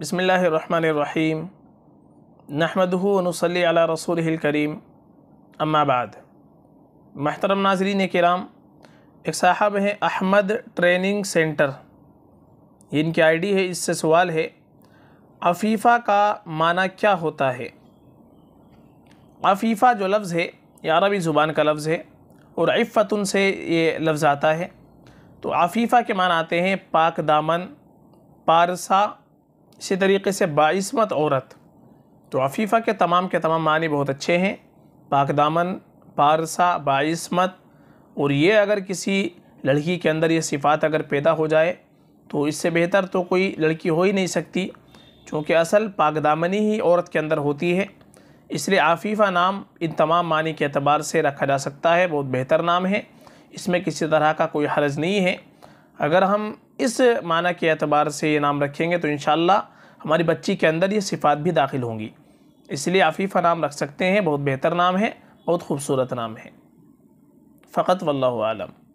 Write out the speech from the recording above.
बसमीम नहमदनसली रसूल करीम अम्माबाद महतरम नाजरीन कराम एक साहब हैं अहमद ट्रेनिंग सेंटर इनकी आईडी है इससे सवाल है अफ़ीफ़ा का माना क्या होता है अफ़ीफ़ा जो लफ्ज़ है ये अरबी ज़ुबान का लफ्ज़ है और इफ़तन से ये लफ्ज़ आता है तो अफ़ीफ़ा के माना आते हैं पाक दामन पारसा इसी तरीके से बाइस्मत औरत तो अफ़ीफ़ा के तमाम के तमाम मानी बहुत अच्छे हैं पाकदामन पारसा बाइस्मत और ये अगर किसी लड़की के अंदर ये सिफ़ात अगर पैदा हो जाए तो इससे बेहतर तो कोई लड़की हो ही नहीं सकती क्योंकि असल पाकदामनी ही औरत के अंदर होती है इसलिए आफीफ़ा नाम इन तमाम मानी के अतबार से रखा जा सकता है बहुत बेहतर नाम है इसमें किसी तरह का कोई हर्ज नहीं है अगर हम इस माना के अतबार से ये नाम रखेंगे तो इन हमारी बच्ची के अंदर ये सिफ़ात भी दाखिल होंगी इसलिए आफीफ़ा नाम रख सकते हैं बहुत बेहतर नाम है बहुत खूबसूरत नाम है फ़कत वल्लम